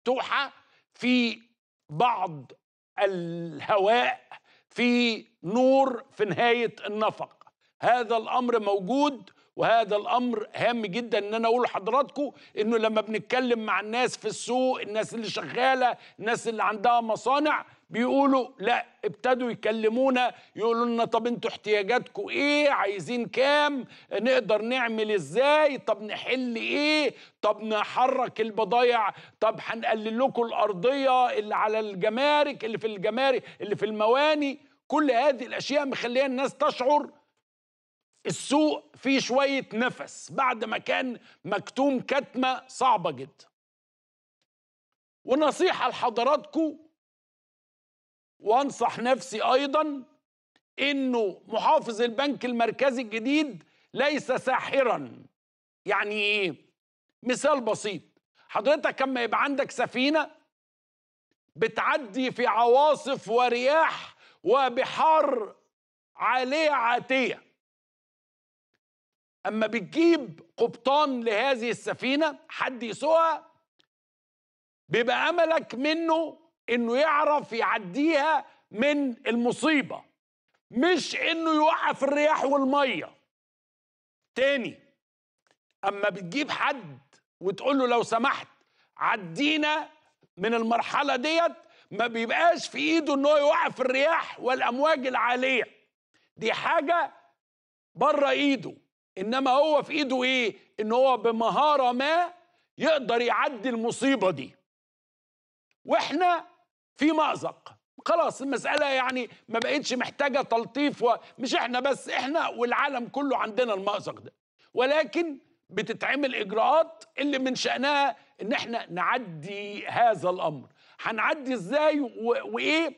مفتوحه في بعض الهواء في نور في نهايه النفق هذا الامر موجود وهذا الامر هام جدا ان انا اقول لحضراتكم انه لما بنتكلم مع الناس في السوق الناس اللي شغاله الناس اللي عندها مصانع بيقولوا لا ابتدوا يكلمونا يقولوا لنا طب انتوا احتياجاتكم ايه عايزين كام نقدر نعمل ازاي طب نحل ايه طب نحرك البضايع طب هنقلل لكم الارضيه اللي على الجمارك اللي في الجمارك اللي في المواني كل هذه الاشياء مخليه الناس تشعر السوق فيه شوية نفس بعد ما كان مكتوم كتمة صعبة جدا ونصيحة لحضراتكم وانصح نفسي أيضا إنه محافظ البنك المركزي الجديد ليس ساحرا يعني إيه؟ مثال بسيط حضرتك لما يبقى عندك سفينة بتعدي في عواصف ورياح وبحار عالية عاتية اما بتجيب قبطان لهذه السفينه حد يسوقها بيبقى املك منه انه يعرف يعديها من المصيبه مش انه يوقف الرياح والميه تاني اما بتجيب حد وتقول له لو سمحت عدينا من المرحله ديت ما بيبقاش في ايده ان هو الرياح والامواج العاليه دي حاجه بره ايده انما هو في ايده ايه ان هو بمهاره ما يقدر يعدي المصيبه دي واحنا في مازق خلاص المساله يعني ما بقتش محتاجه تلطيف ومش احنا بس احنا والعالم كله عندنا المازق ده ولكن بتتعمل اجراءات اللي من شانها ان احنا نعدي هذا الامر هنعدي ازاي وايه